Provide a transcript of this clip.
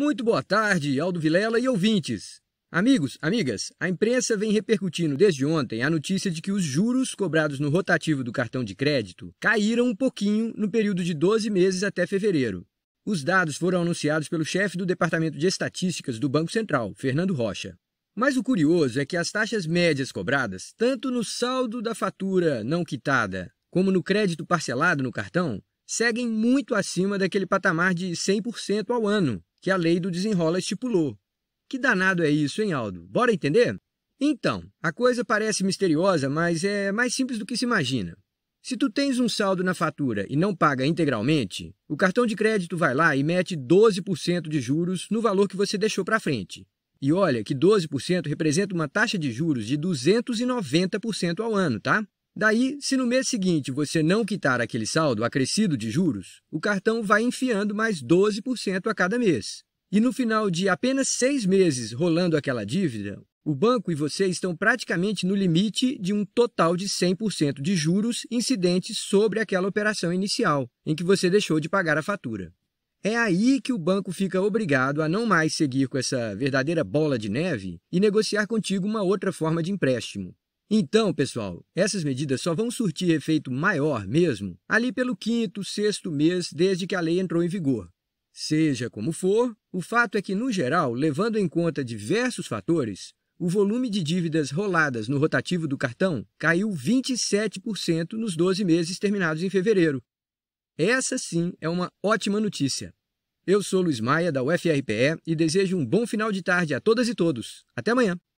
Muito boa tarde, Aldo Vilela e ouvintes. Amigos, amigas, a imprensa vem repercutindo desde ontem a notícia de que os juros cobrados no rotativo do cartão de crédito caíram um pouquinho no período de 12 meses até fevereiro. Os dados foram anunciados pelo chefe do Departamento de Estatísticas do Banco Central, Fernando Rocha. Mas o curioso é que as taxas médias cobradas, tanto no saldo da fatura não quitada como no crédito parcelado no cartão, seguem muito acima daquele patamar de 100% ao ano, que a lei do desenrola estipulou. Que danado é isso, hein, Aldo? Bora entender? Então, a coisa parece misteriosa, mas é mais simples do que se imagina. Se tu tens um saldo na fatura e não paga integralmente, o cartão de crédito vai lá e mete 12% de juros no valor que você deixou para frente. E olha que 12% representa uma taxa de juros de 290% ao ano, tá? Daí, se no mês seguinte você não quitar aquele saldo acrescido de juros, o cartão vai enfiando mais 12% a cada mês. E no final de apenas seis meses rolando aquela dívida, o banco e você estão praticamente no limite de um total de 100% de juros incidentes sobre aquela operação inicial, em que você deixou de pagar a fatura. É aí que o banco fica obrigado a não mais seguir com essa verdadeira bola de neve e negociar contigo uma outra forma de empréstimo, então, pessoal, essas medidas só vão surtir efeito maior mesmo ali pelo quinto, sexto mês desde que a lei entrou em vigor. Seja como for, o fato é que, no geral, levando em conta diversos fatores, o volume de dívidas roladas no rotativo do cartão caiu 27% nos 12 meses terminados em fevereiro. Essa sim é uma ótima notícia. Eu sou Luiz Maia, da UFRPE, e desejo um bom final de tarde a todas e todos. Até amanhã!